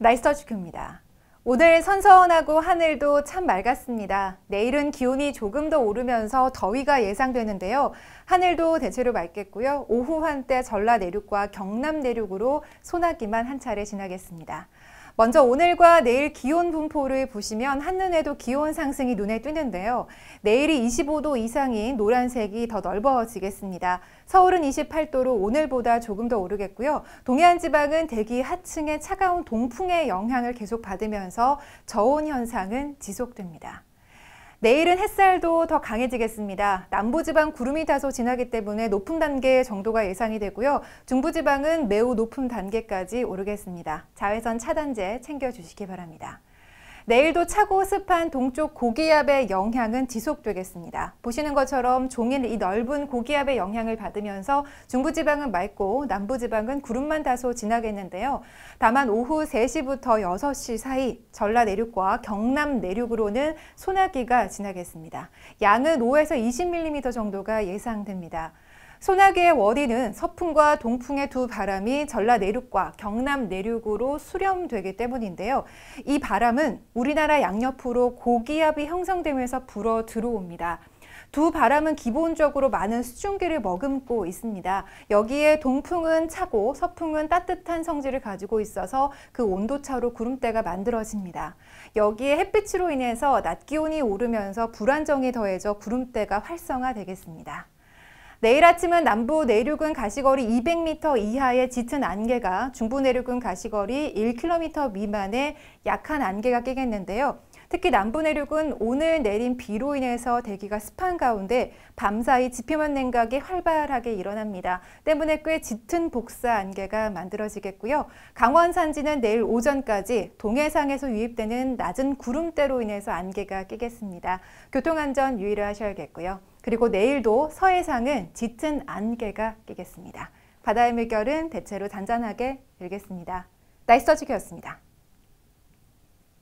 날씨터지큐입니다. 오늘 선선하고 하늘도 참 맑았습니다. 내일은 기온이 조금 더 오르면서 더위가 예상되는데요. 하늘도 대체로 맑겠고요. 오후 한때 전라 내륙과 경남 내륙으로 소나기만 한 차례 지나겠습니다. 먼저 오늘과 내일 기온 분포를 보시면 한눈에도 기온 상승이 눈에 띄는데요. 내일이 25도 이상인 노란색이 더 넓어지겠습니다. 서울은 28도로 오늘보다 조금 더 오르겠고요. 동해안 지방은 대기 하층의 차가운 동풍의 영향을 계속 받으면서 저온 현상은 지속됩니다. 내일은 햇살도 더 강해지겠습니다. 남부지방 구름이 다소 지나기 때문에 높은 단계 정도가 예상이 되고요. 중부지방은 매우 높은 단계까지 오르겠습니다. 자외선 차단제 챙겨주시기 바랍니다. 내일도 차고 습한 동쪽 고기압의 영향은 지속되겠습니다. 보시는 것처럼 종일 이 넓은 고기압의 영향을 받으면서 중부지방은 맑고 남부지방은 구름만 다소 지나겠는데요. 다만 오후 3시부터 6시 사이 전라 내륙과 경남 내륙으로는 소나기가 지나겠습니다. 양은 5에서 20mm 정도가 예상됩니다. 소나기의 원인은 서풍과 동풍의 두 바람이 전라 내륙과 경남 내륙으로 수렴되기 때문인데요. 이 바람은 우리나라 양옆으로 고기압이 형성되면서 불어 들어옵니다. 두 바람은 기본적으로 많은 수증기를 머금고 있습니다. 여기에 동풍은 차고 서풍은 따뜻한 성질을 가지고 있어서 그 온도차로 구름대가 만들어집니다. 여기에 햇빛으로 인해서 낮 기온이 오르면서 불안정이 더해져 구름대가 활성화되겠습니다. 내일 아침은 남부 내륙은 가시거리 200m 이하의 짙은 안개가 중부 내륙은 가시거리 1km 미만의 약한 안개가 끼겠는데요. 특히 남부 내륙은 오늘 내린 비로 인해서 대기가 습한 가운데 밤사이 지표면 냉각이 활발하게 일어납니다. 때문에 꽤 짙은 복사 안개가 만들어지겠고요. 강원 산지는 내일 오전까지 동해상에서 유입되는 낮은 구름대로 인해서 안개가 끼겠습니다. 교통안전 유의를 하셔야겠고요. 그리고 내일도 서해상은 짙은 안개가 끼겠습니다. 바다의 물결은 대체로 잔잔하게 일겠습니다. 날씨 터지기였습니다.